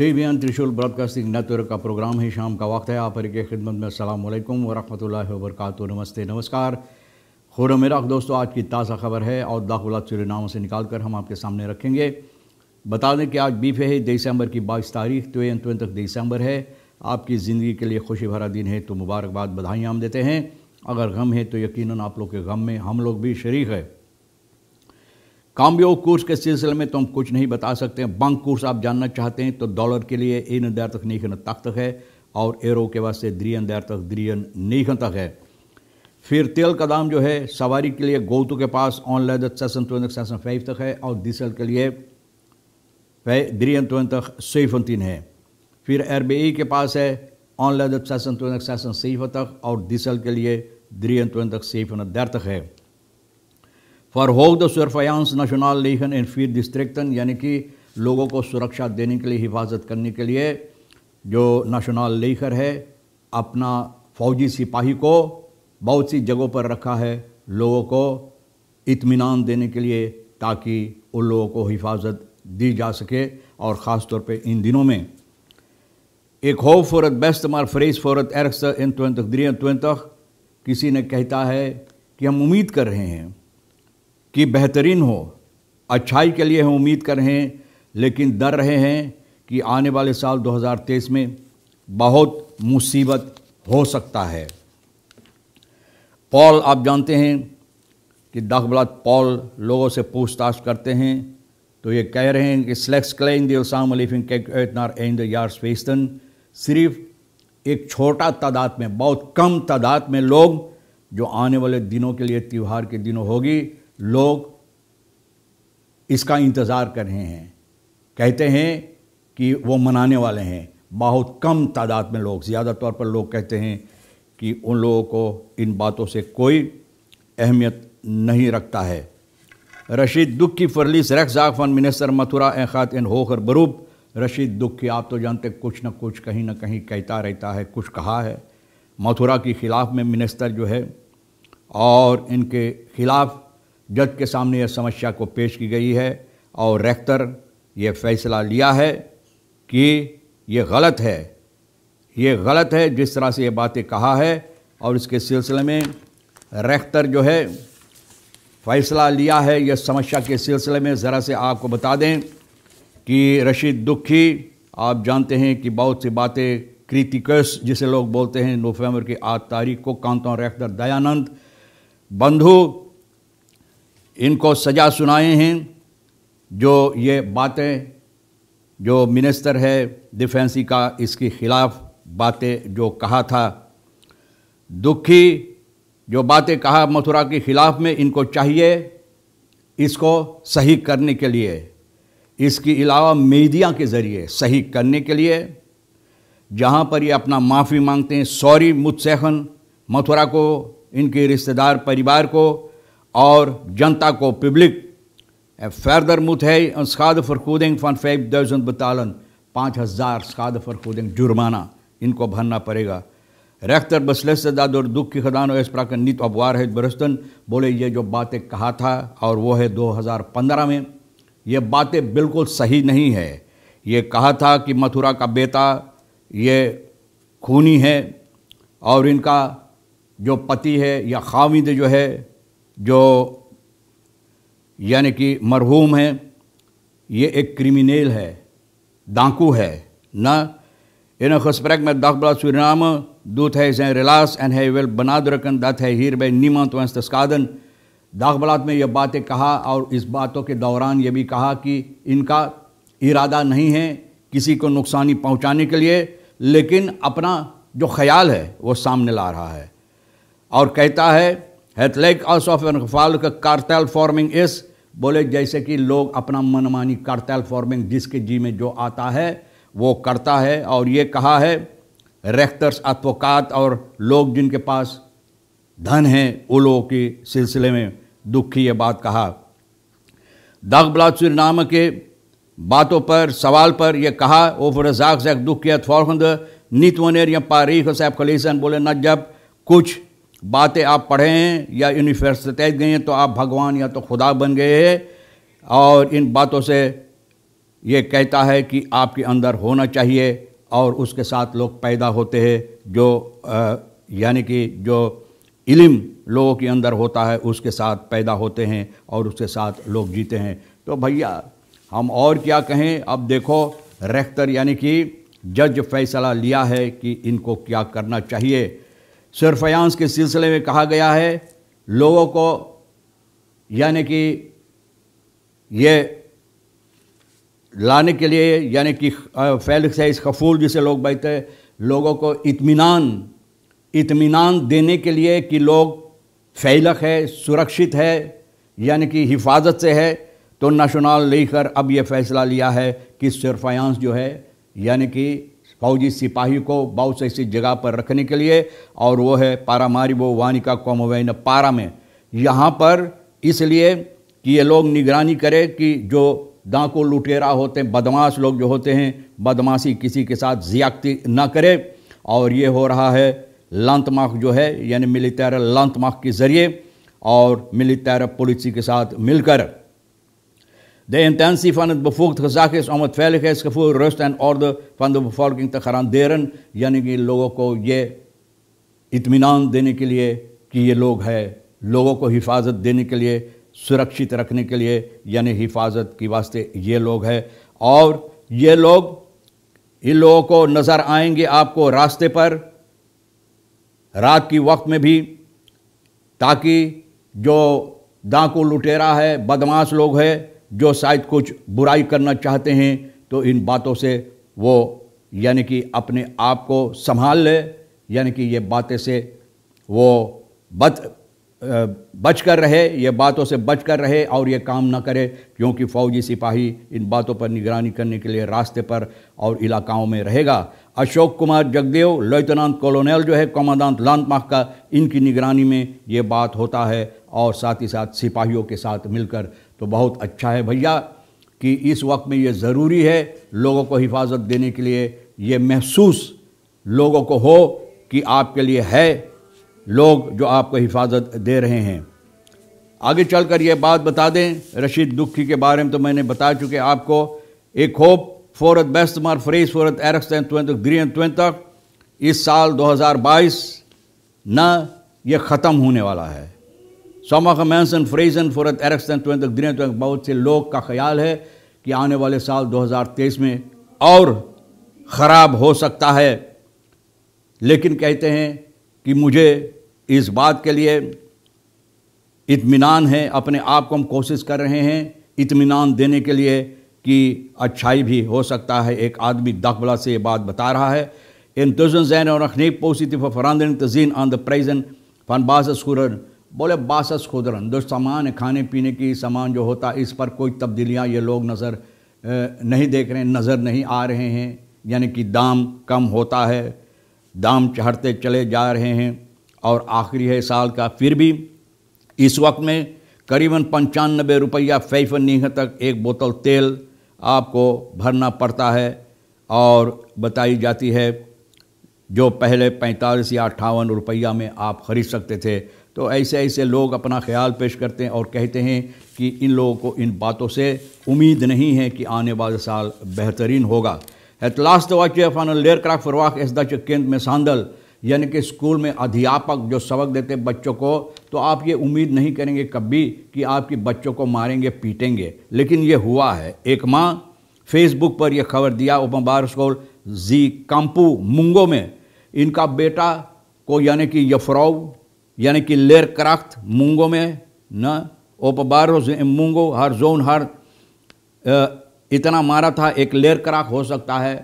N त्रिशूल broadcasting network का programme है शाम का वक्त है आप के खिदमत में असल वरहमल वर्क नमस्ते नमस्कार खुर मेरा दोस्तों आज की ताज़ा खबर है और दाखिला नामों से निकाल कर हम आपके सामने रखेंगे बता दें कि आज बीफ है दिसंबर की बाईस तारीख तो एन तक दिसंबर है आपकी ज़िंदगी के लिए खुशी भरा दिन है तो मुबारकबाद बधाइयाँ हम देते हैं अगर गम है तो यकीन आप लोग के गम में हम लोग भी शरीक है कामयोग कोर्स के सिलसिले में तो हम कुछ नहीं बता सकते हैं बंक कोर्स आप जानना चाहते हैं तो डॉलर के लिए इन दर तक नीखन तक तक है और एरो के वास्ते द्रियन अंदर तक द्रियन नीखन तक है फिर तेल का दाम जो है सवारी के लिए गौतु के पास ऑन लेद सेसन तुरंत सेसन फाइव तक है और डीजल के लिए द्रियन तुरंत तक सेफन तीन है फिर एरबी के पास है ऑन लेद सेसन तुरंत सेसन सेफ तक और डीजल के लिए द्रियन तुरंत तक सेफन दर तक है फॉर द तो सर्फयांस नेशनल लीगन इन फिर डिस्ट्रिक्टन यानी कि लोगों को सुरक्षा देने के लिए हिफाजत करने के लिए जो नेशनल लीगर है अपना फौजी सिपाही को बहुत सी जगहों पर रखा है लोगों को इतमान देने के लिए ताकि उन लोगों को हिफाजत दी जा सके और ख़ास तौर पर इन दिनों में एक होप फॉर अत बेस्ट मार फ्रेज फॉर एरक्स इन ट्वेंटक द्रिय ट्वेंटक किसी ने कहता है कि हम उम्मीद कर रहे हैं कि बेहतरीन हो अच्छाई के लिए हम उम्मीद कर रहे हैं लेकिन डर रहे हैं कि आने वाले साल 2023 में बहुत मुसीबत हो सकता है पॉल आप जानते हैं कि डॉक्टर पॉल लोगों से पूछताछ करते हैं तो ये कह रहे हैं कि स्लेक्स क्लेन दिवसाम लिफिंग कैटनार एंड सिर्फ एक छोटा तादाद में बहुत कम तादाद में लोग जो आने वाले दिनों के लिए त्यौहार के दिनों होगी लोग इसका इंतज़ार कर रहे हैं कहते हैं कि वो मनाने वाले हैं बहुत कम तादाद में लोग ज़्यादा तौर पर लोग कहते हैं कि उन लोगों को इन बातों से कोई अहमियत नहीं रखता है रशीद दुख की फरलिस रख जाफन मिनिस्टर मथुरा ए खात इन होकर बरूब रशीद दुख की आप तो जानते कुछ ना कुछ कहीं ना कहीं कहता रहता है कुछ कहा है मथुरा के ख़िलाफ़ में मिनिस्टर जो है और इनके ख़िलाफ़ जज के सामने यह समस्या को पेश की गई है और रेक्टर यह फैसला लिया है कि ये गलत है ये गलत है जिस तरह से ये बातें कहा है और इसके सिलसिले में रेक्टर जो है फैसला लिया है यह समस्या के सिलसिले में ज़रा से आपको बता दें कि रशीद दुखी आप जानते हैं कि बहुत सी बातें क्रिटिकस जिसे लोग बोलते हैं नवंबर की आठ तारीख को कांतों रेक्टर दयानंद बंधु इनको सजा सुनाए हैं जो ये बातें जो मिनिस्टर है डिफेंसी का इसके ख़िलाफ़ बातें जो कहा था दुखी जो बातें कहा मथुरा के ख़िलाफ़ में इनको चाहिए इसको सही करने के लिए इसके अलावा मीडिया के ज़रिए सही करने के लिए जहाँ पर ये अपना माफ़ी मांगते हैं सॉरी मुझसे मथुरा को इनके रिश्तेदार परिवार को और जनता को पब्लिक ko है verder moet फन een दर्जन van पाँच हज़ार 5000 schadevergoeding जुर्माना इनको भरना पड़ेगा रेख्तर बसलेसदाद और दुख की खदान और इस का नीत अबवार है बरस्तन बोले ये जो बातें कहा था और वो है दो हज़ार पंद्रह में ये बातें बिल्कुल सही नहीं है ये कहा था कि मथुरा का बेटा ये खूनी है और इनका जो पति है या खाविद जो है जो यानी कि मरहूम है ये एक क्रिमिनल है डांकू है ना इन खसपरक में दाखबला सुरनाम दूत है इसे रिलास एंड है वेल बना दुरकन दत है हीर बै नीमत तो वंश तस्कादन दाखबलात में यह बातें कहा और इस बातों के दौरान यह भी कहा कि इनका इरादा नहीं है किसी को नुकसानी पहुँचाने के लिए लेकिन अपना जो ख्याल है वो सामने ला रहा है और कहता है Het lijkt alsof er een gevaarlijke kartelvorming इस बोले जैसे कि लोग अपना मनमानी करतल फॉर्मिंग जिसके जी में जो आता है वो करता है और ये कहा है रेख्तर्स अथवकात और लोग जिनके पास धन है वो लोगों के सिलसिले में दुखी ये बात कहा दाग दागबलाचुर नाम के बातों पर सवाल पर यह कहा ओफ रजाक से दुख किया थॉरहंद नीत वनेर या पारीख सैफ खलीसन बोले न जब कुछ बातें आप पढ़े हैं या यूनिवर्सिटीज गए हैं तो आप भगवान या तो खुदा बन गए और इन बातों से ये कहता है कि आपके अंदर होना चाहिए और उसके साथ लोग पैदा होते हैं जो यानी कि जो इलम लोगों के अंदर होता है उसके साथ पैदा होते हैं और उसके साथ लोग जीते हैं तो भैया हम और क्या कहें अब देखो रेक्टर यानी कि जज फैसला लिया है कि इनको क्या करना चाहिए सरफयांस के सिलसिले में कहा गया है लोगों को यानी कि ये लाने के लिए यानी कि फैलिक्स है इस खफूल जिसे लोग बैठते हैं लोगों को इतमान इतमान देने के लिए कि लोग फैलक है सुरक्षित है यानी कि हिफाजत से है तो नेशनल लेकर अब यह फैसला लिया है कि सरफयांस जो है यानी कि फौजी सिपाही को बहुत ऐसी जगह पर रखने के लिए और वो है पारामारिबो वानिका कोमवैन पारा में यहाँ पर इसलिए कि ये लोग निगरानी करें कि जो डाको लुटेरा होते हैं बदमाश लोग जो होते हैं बदमाशी किसी के साथ ज़ियाती ना करे और ये हो रहा है लांतमाक जो है यानी लंत लांतमाक के ज़रिए और मिलिटर पुलिस के साथ मिलकर De intentie van het bevoegd gezag is om het veiligheidsgevoel, rust en orde van de bevolking te garanderen. यानी लोगों को ये इतमान देने के लिए कि ये लोग हैं लोगों को हिफाजत देने के लिए सुरक्षित रखने के लिए यानी हिफाजत की वास्ते ये लोग हैं और ये लोग इन लोगों को नज़र आएंगे आपको रास्ते पर रात की वक्त में भी ताकि जो डाकू लुटेरा है बदमाश लोग हैं जो शायद कुछ बुराई करना चाहते हैं तो इन बातों से वो यानी कि अपने आप को संभाल ले यानी कि ये बातें से वो बच बच कर रहे ये बातों से बच कर रहे और ये काम ना करे क्योंकि फौजी सिपाही इन बातों पर निगरानी करने के लिए रास्ते पर और इलाकाओं में रहेगा अशोक कुमार जगदेव लेफ्टिनेंट कॉलोनल जो है कमांडांत लानमाह का इनकी निगरानी में ये बात होता है और साथ ही साथ सिपाहियों के साथ मिलकर तो बहुत अच्छा है भैया कि इस वक्त में ये ज़रूरी है लोगों को हिफाजत देने के लिए ये महसूस लोगों को हो कि आपके लिए है लोग जो आपको हिफाजत दे रहे हैं आगे चलकर ये बात बता दें रशीद दुखी के बारे में तो मैंने बता चुके आपको एक होप फॉर बेस्ट मार फ्रेज फॉर एरक्स ग्रीन तक इस साल 2022 ना ये ख़त्म होने वाला है Sommige mensen vrezen voor het ergste 2023 बहुत से लोग का ख्याल है कि आने वाले साल 2023 में और ख़राब हो सकता है लेकिन कहते हैं कि मुझे इस बात के लिए इतमान है अपने आप को हम कोशिश कर रहे हैं इतमान देने के लिए कि अच्छाई भी हो सकता है एक आदमी दखबला से ये बात बता रहा है इन तुजन जैन और अखनीब पोसित फरानदन तजीन आन द प्रेजन फन बास बोले बासस खुदरन जो सामान खाने पीने की सामान जो होता इस पर कोई तब्दीलियाँ ये लोग नज़र नहीं देख रहे नज़र नहीं आ रहे हैं यानी कि दाम कम होता है दाम चढ़ते चले जा रहे हैं और आखिरी है साल का फिर भी इस वक्त में करीबन पंचानबे रुपया फैफन नीह तक एक बोतल तेल आपको भरना पड़ता है और बताई जाती है जो पहले पैंतालीस या अट्ठावन रुपया में आप ख़रीद सकते थे तो ऐसे ऐसे लोग अपना ख्याल पेश करते हैं और कहते हैं कि इन लोगों को इन बातों से उम्मीद नहीं है कि आने वाले साल बेहतरीन होगा at last wat je van een leerkracht verwacht is dat je यानी कि स्कूल में अध्यापक जो सबक देते बच्चों को तो आप ये उम्मीद नहीं करेंगे कभी कि आपके बच्चों को मारेंगे पीटेंगे लेकिन ये हुआ है एक माँ फेसबुक पर यह खबर दिया उपम बार स्कूल जी कंपू मुंगो में इनका बेटा को यानी कि यफराव यानी कि लेर क्राख्त मूंगो में न ओपबारो मूंगो हर जोन हर इतना मारा था एक लेर क्राख हो सकता है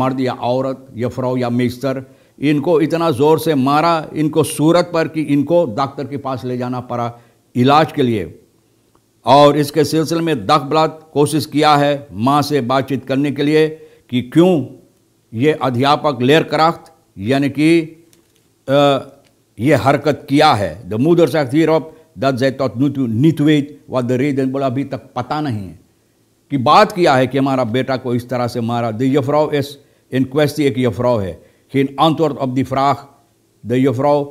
मर्द या औरत या फ्रो या मिस्तर इनको इतना ज़ोर से मारा इनको सूरत पर कि इनको डॉक्टर के पास ले जाना पड़ा इलाज के लिए और इसके सिलसिले में बलात कोशिश किया है माँ से बातचीत करने के लिए कि क्यों ये अध्यापक लेर कराख्त यानी कि ये हरकत किया है द moeder zegt hierop dat zij tot nu toe niet weet wat de reden बोला अभी तक पता नहीं है कि बात किया है कि हमारा बेटा को इस तरह से मारा द यफ्राव इस इन एक यफ्राव है geen antwoord op die vraag de juffrouw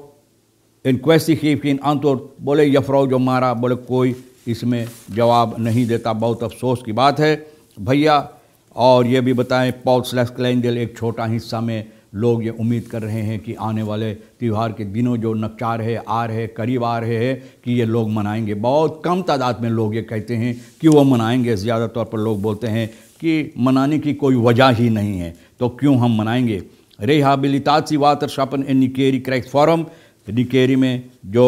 in kwestie की इन antwoord बोले यफ्राव जो मारा बोले कोई इसमें जवाब नहीं देता बहुत अफसोस की बात है भैया और ये भी बताएं पॉल स्लैस क्लैंडल एक छोटा हिस्सा में लोग ये उम्मीद कर रहे हैं कि आने वाले त्यौहार के दिनों जो नक्चार है आ रहे करीब आ रहे हैं कि ये लोग मनाएंगे बहुत कम तादाद में लोग ये कहते हैं कि वो मनाएंगे ज़्यादा तौर पर लोग बोलते हैं कि मनाने की कोई वजह ही नहीं है तो क्यों हम मनाएंगे वातर शपन ए निकेरी क्रैक्स फॉरम निकेरी में जो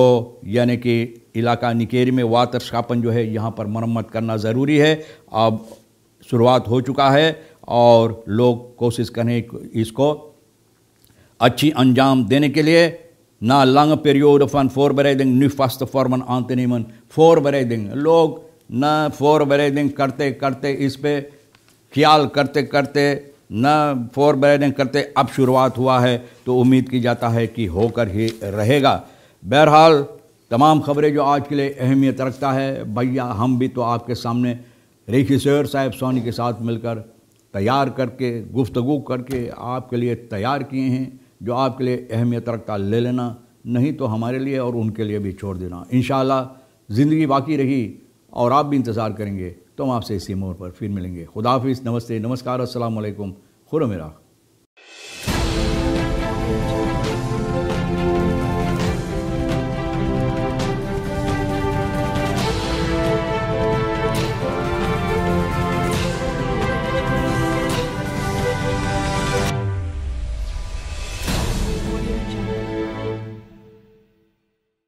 यानी कि इलाका निकेरी में वातर शापन जो है यहाँ पर मरम्मत करना ज़रूरी है अब शुरुआत हो चुका है और लोग कोशिश करें इसको अच्छी अंजाम देने के लिए ना लंग periode van voorbereiding nu vaste vormen aan te लोग न Log करते करते इस पे ख्याल करते करते ना फॉरबरेडिंग करते अब शुरुआत हुआ है तो उम्मीद की जाता है कि होकर ही रहेगा बहरहाल तमाम खबरें जो आज के लिए अहमियत रखता है भैया हम भी तो आपके सामने रेखिसर साहेब सोनी के साथ मिलकर तैयार करके गुफ्तगु करके आपके लिए तैयार किए हैं जो आपके लिए अहमियत रखता ले लेना नहीं तो हमारे लिए और उनके लिए भी छोड़ देना इन ज़िंदगी बाकी रही और आप भी इंतज़ार करेंगे तो हम आपसे इसी मोड़ पर फिर मिलेंगे खुदाफिस नमस्ते नमस्कार असलम खुर मेरा